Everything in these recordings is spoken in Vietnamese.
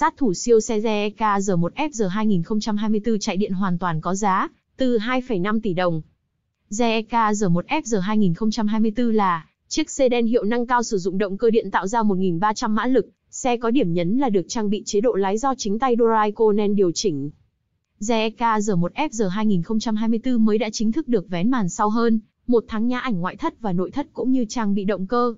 Sát thủ siêu xe ZEK R1 FG 2024 chạy điện hoàn toàn có giá, từ 2,5 tỷ đồng. ZEK R1 FG 2024 là chiếc xe đen hiệu năng cao sử dụng động cơ điện tạo ra 1.300 mã lực, xe có điểm nhấn là được trang bị chế độ lái do chính tay Dorai nên điều chỉnh. ZEK R1 FG 2024 mới đã chính thức được vén màn sau hơn, một tháng nhã ảnh ngoại thất và nội thất cũng như trang bị động cơ.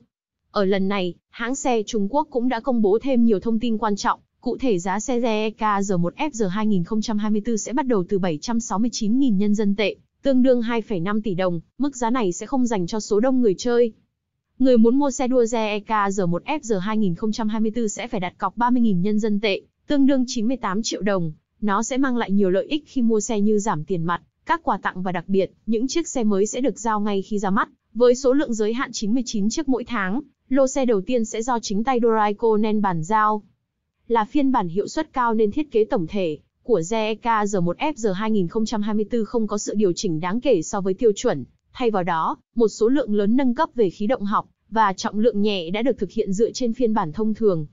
Ở lần này, hãng xe Trung Quốc cũng đã công bố thêm nhiều thông tin quan trọng Cụ thể giá xe JEK R1 f r 2024 sẽ bắt đầu từ 769.000 nhân dân tệ, tương đương 2,5 tỷ đồng, mức giá này sẽ không dành cho số đông người chơi. Người muốn mua xe đua JEK R1 f r 2024 sẽ phải đặt cọc 30.000 nhân dân tệ, tương đương 98 triệu đồng. Nó sẽ mang lại nhiều lợi ích khi mua xe như giảm tiền mặt, các quà tặng và đặc biệt, những chiếc xe mới sẽ được giao ngay khi ra mắt, với số lượng giới hạn 99 chiếc mỗi tháng. Lô xe đầu tiên sẽ do chính tay Doraico nên bàn giao, là phiên bản hiệu suất cao nên thiết kế tổng thể của JEK R1FG f 2024 không có sự điều chỉnh đáng kể so với tiêu chuẩn, thay vào đó, một số lượng lớn nâng cấp về khí động học và trọng lượng nhẹ đã được thực hiện dựa trên phiên bản thông thường.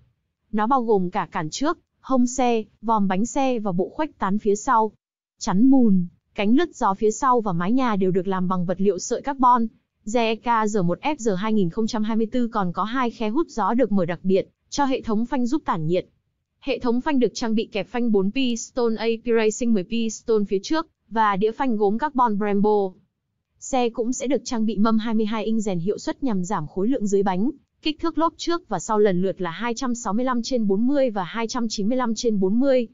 Nó bao gồm cả cản trước, hông xe, vòm bánh xe và bộ khuếch tán phía sau. Chắn bùn, cánh lướt gió phía sau và mái nhà đều được làm bằng vật liệu sợi carbon. JEK R1FG f 2024 còn có hai khe hút gió được mở đặc biệt cho hệ thống phanh giúp tản nhiệt Hệ thống phanh được trang bị kẹp phanh 4 piston AP Racing 10 piston phía trước và đĩa phanh gốm carbon Brembo. Xe cũng sẽ được trang bị mâm 22 inch rèn hiệu suất nhằm giảm khối lượng dưới bánh, kích thước lốp trước và sau lần lượt là 265 trên 40 và 295 trên 40.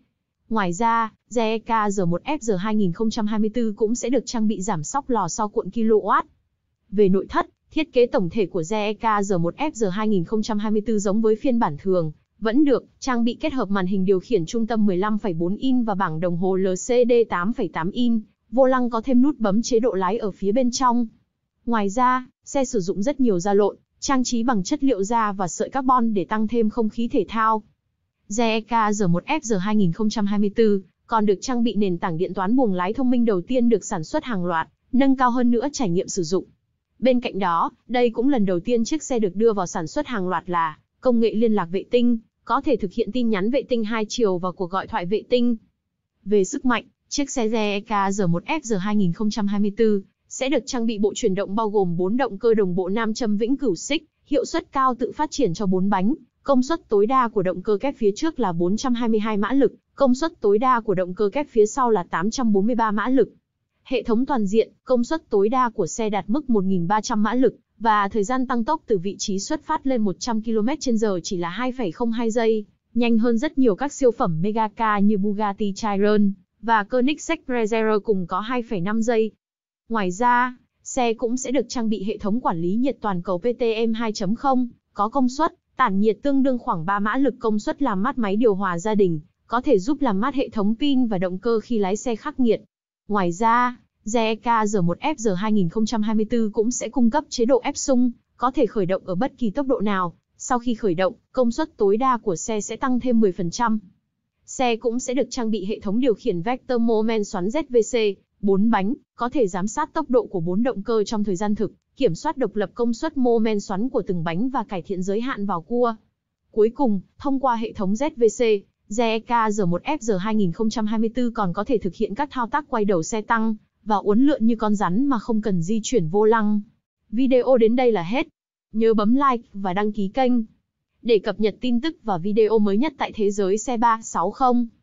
Ngoài ra, JEK r 1 f r 2024 cũng sẽ được trang bị giảm sóc lò sau cuộn kW. Về nội thất, thiết kế tổng thể của JEK r 1 f r 2024 giống với phiên bản thường, vẫn được, trang bị kết hợp màn hình điều khiển trung tâm 15,4 in và bảng đồng hồ LCD 8,8 in, vô lăng có thêm nút bấm chế độ lái ở phía bên trong. Ngoài ra, xe sử dụng rất nhiều da lộn, trang trí bằng chất liệu da và sợi carbon để tăng thêm không khí thể thao. JEK R1F 2024 còn được trang bị nền tảng điện toán buồng lái thông minh đầu tiên được sản xuất hàng loạt, nâng cao hơn nữa trải nghiệm sử dụng. Bên cạnh đó, đây cũng lần đầu tiên chiếc xe được đưa vào sản xuất hàng loạt là công nghệ liên lạc vệ tinh, có thể thực hiện tin nhắn vệ tinh hai chiều và cuộc gọi thoại vệ tinh. Về sức mạnh, chiếc xe JEK R1FG 2024 sẽ được trang bị bộ chuyển động bao gồm 4 động cơ đồng bộ nam châm vĩnh cửu xích, hiệu suất cao tự phát triển cho 4 bánh, công suất tối đa của động cơ kép phía trước là 422 mã lực, công suất tối đa của động cơ kép phía sau là 843 mã lực. Hệ thống toàn diện, công suất tối đa của xe đạt mức 1.300 mã lực, và thời gian tăng tốc từ vị trí xuất phát lên 100 km/h chỉ là 2,02 giây, nhanh hơn rất nhiều các siêu phẩm mega car như Bugatti Chiron và Koenigsegg Brezero cùng có 2,5 giây. Ngoài ra, xe cũng sẽ được trang bị hệ thống quản lý nhiệt toàn cầu PTM 2.0, có công suất tản nhiệt tương đương khoảng 3 mã lực công suất làm mát máy điều hòa gia đình, có thể giúp làm mát hệ thống pin và động cơ khi lái xe khắc nghiệt. Ngoài ra, JEK R1 FR 2024 cũng sẽ cung cấp chế độ ép sung, có thể khởi động ở bất kỳ tốc độ nào. Sau khi khởi động, công suất tối đa của xe sẽ tăng thêm 10%. Xe cũng sẽ được trang bị hệ thống điều khiển vector moment xoắn ZVC, 4 bánh, có thể giám sát tốc độ của 4 động cơ trong thời gian thực, kiểm soát độc lập công suất moment xoắn của từng bánh và cải thiện giới hạn vào cua. Cuối cùng, thông qua hệ thống ZVC, JEK R1F R2024 còn có thể thực hiện các thao tác quay đầu xe tăng, và uốn lượn như con rắn mà không cần di chuyển vô lăng. Video đến đây là hết. Nhớ bấm like và đăng ký kênh để cập nhật tin tức và video mới nhất tại thế giới xe 360.